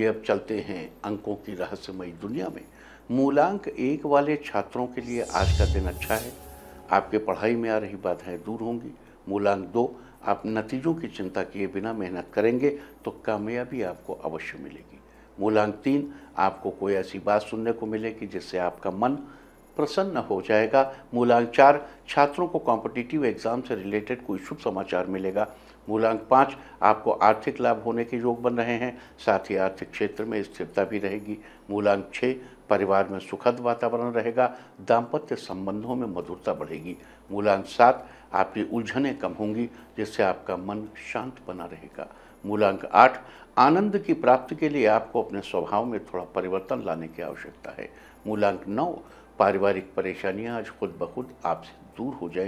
ये अब चलते हैं अंकों की रहस्यमयी दुनिया में मूलांक एक वाले छात्रों के लिए आज का दिन अच्छा है आपके पढ़ाई में आ रही बाधाएं दूर होंगी मूलांक दो आप नतीजों की चिंता किए बिना मेहनत करेंगे तो कामयाबी आपको अवश्य मिलेगी मूलांक तीन आपको कोई ऐसी बात सुनने को मिलेगी जिससे आपका मन प्रसन्न हो जाएगा मूलांक चार छात्रों को कॉम्पिटिटिव एग्जाम से रिलेटेड कोई शुभ समाचार मिलेगा मूलांक पाँच आपको आर्थिक लाभ होने के योग बन रहे हैं साथ ही आर्थिक क्षेत्र में स्थिरता भी रहेगी मूलांक छः परिवार में सुखद वातावरण रहेगा दाम्पत्य संबंधों में मधुरता बढ़ेगी मूलांक सात आपकी उलझनें कम होंगी जिससे आपका मन शांत बना रहेगा मूलांक आठ आनंद की प्राप्ति के लिए आपको अपने स्वभाव में थोड़ा परिवर्तन लाने की आवश्यकता है मूलांक नौ पारिवारिक परेशानियां आज खुद ब खुद आपसे दूर हो जाएंगी